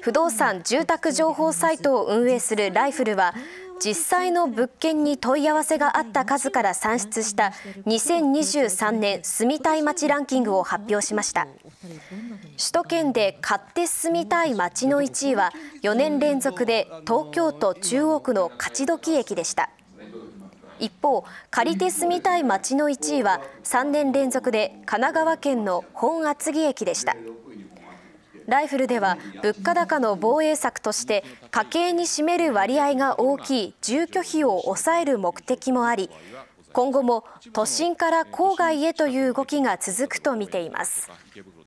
不動産住宅情報サイトを運営するライフルは実際の物件に問い合わせがあった数から算出した2023年住みたい街ランキングを発表しました首都圏で買って住みたい街の1位は4年連続で東京都中央区の勝どき駅でした一方借りて住みたい街の1位は3年連続で神奈川県の本厚木駅でしたライフルでは物価高の防衛策として家計に占める割合が大きい住居費を抑える目的もあり今後も都心から郊外へという動きが続くとみています。